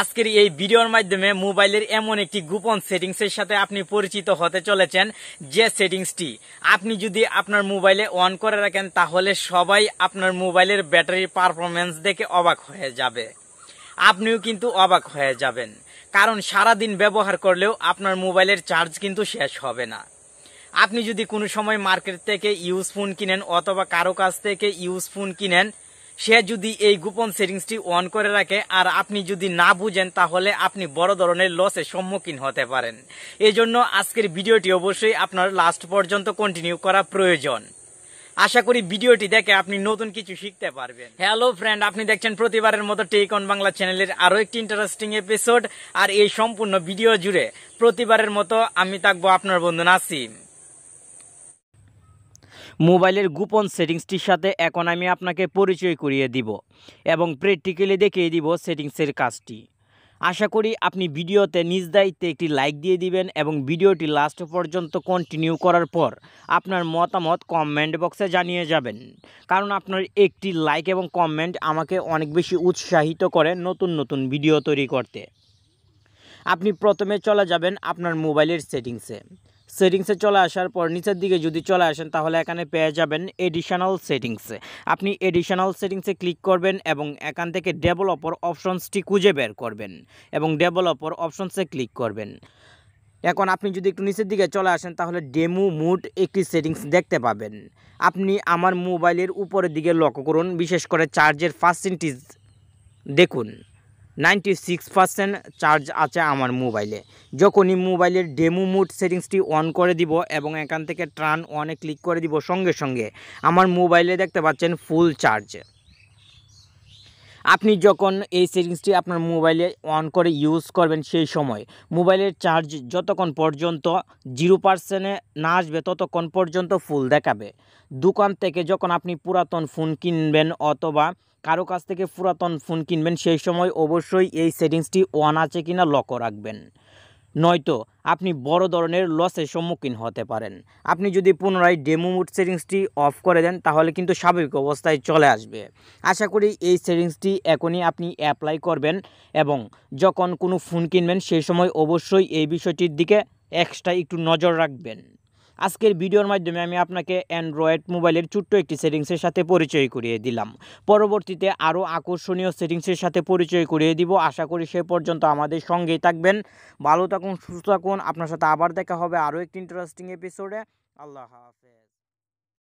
আজকের এই ভিডিওর মাধ্যমে মোবাইলের এমন একটি গোপন সেটিংসের সাথে আপনি পরিচিত হতে চলেছেন যে সেটিংসটি আপনি যদি আপনার মোবাইলে অন করে রাখেন তাহলে সবাই আপনার মোবাইলের ব্যাটারির পারফরমেন্স দেখে অবাক হয়ে যাবে আপনিও কিন্তু অবাক হয়ে যাবেন কারণ সারা দিন ব্যবহার করলেও আপনার মোবাইলের চার্জ কিন্তু শেষ হবে না আপনি যদি কোনো সময় মার্কেট থেকে ইউজ ফোন কিনেন অথবা কারো কাছ থেকে ইউজ ফোন কিনেন সে যদি এই গোপন সেটিংসটি অন করে রাখে আর আপনি যদি না বুঝেন তাহলে আপনি বড় ধরনের লসের সম্মুখীন হতে পারেন এই জন্য আজকের ভিডিওটি অবশ্যই আপনার লাস্ট পর্যন্ত কন্টিনিউ করা প্রয়োজন আশা করি ভিডিওটি দেখে আপনি নতুন কিছু শিখতে পারবেন হ্যালো ফ্রেন্ড আপনি দেখছেন প্রতিবারের মতো টেক অন বাংলা চ্যানেলের আরও একটি ইন্টারেস্টিং এপিসোড আর এই সম্পূর্ণ ভিডিও জুড়ে প্রতিবারের মতো আমি থাকবো আপনার বন্ধু নাসিম মোবাইলের গোপন সেটিংসটির সাথে এখন আমি আপনাকে পরিচয় করিয়ে দিব এবং প্র্যাকটিক্যালি দেখিয়ে দিব সেটিংসের কাজটি আশা করি আপনি ভিডিওতে নিজ দায়িত্বে একটি লাইক দিয়ে দিবেন এবং ভিডিওটি লাস্ট পর্যন্ত কন্টিনিউ করার পর আপনার মতামত কমেন্ট বক্সে জানিয়ে যাবেন কারণ আপনার একটি লাইক এবং কমেন্ট আমাকে অনেক বেশি উৎসাহিত করে নতুন নতুন ভিডিও তৈরি করতে আপনি প্রথমে চলে যাবেন আপনার মোবাইলের সেটিংসে সেটিংসে চলে আসার পর নিচের দিকে যদি চলে আসেন তাহলে এখানে পেয়ে যাবেন এডিশনাল সেটিংসে আপনি এডিশনাল সেটিংসে ক্লিক করবেন এবং এখান থেকে ডেভেলপার অপশনসটি খুঁজে বের করবেন এবং ডেভেলপার অপশনসে ক্লিক করবেন এখন আপনি যদি একটু নিচের দিকে চলে আসেন তাহলে ডেমো মুড একটি সেটিংস দেখতে পাবেন আপনি আমার মোবাইলের উপরের দিকে লক্ষ্য করুন বিশেষ করে চার্জের পার্সেন্টেজ দেখুন নাইনটি সিক্স পার্সেন্ট চার্জ আছে আমার মোবাইলে যখনই মোবাইলের ডেমো মুড সেটিংসটি অন করে দিব এবং এখান থেকে ট্রান অনে ক্লিক করে দিব সঙ্গে সঙ্গে আমার মোবাইলে দেখতে পাচ্ছেন ফুল চার্জ আপনি যখন এই সেটিংসটি আপনার মোবাইলে অন করে ইউজ করবেন সেই সময় মোবাইলের চার্জ যতক্ষণ পর্যন্ত জিরো পার্সেন্টে না আসবে ততক্ষণ পর্যন্ত ফুল দেখাবে দোকান থেকে যখন আপনি পুরাতন ফোন কিনবেন অথবা কারো কাছ থেকে পুরাতন ফোন কিনবেন সেই সময় অবশ্যই এই সেটিংসটি ওয়ান আছে কিনা লক্ষ্য রাখবেন নয়তো আপনি বড় ধরনের লসের সম্মুখীন হতে পারেন আপনি যদি পুনরায় ডেমো মুড সেটিংসটি অফ করে দেন তাহলে কিন্তু স্বাভাবিক অবস্থায় চলে আসবে আশা করি এই সেটিংসটি এখনই আপনি অ্যাপ্লাই করবেন এবং যখন কোনো ফোন কিনবেন সেই সময় অবশ্যই এই বিষয়টির দিকে এক্সট্রা একটু নজর রাখবেন আজকের ভিডিওর মাধ্যমে আমি আপনাকে অ্যান্ড্রয়েড মোবাইলের ছোট্ট একটি সেটিংসের সাথে পরিচয় করিয়ে দিলাম পরবর্তীতে আরও আকর্ষণীয় সেটিংসের সাথে পরিচয় করিয়ে দিব আশা করি সে পর্যন্ত আমাদের সঙ্গেই থাকবেন ভালো থাকুন সুস্থ থাকুন আপনার সাথে আবার দেখা হবে আরও একটি ইন্টারেস্টিং এপিসোডে আল্লাহ হাফেজ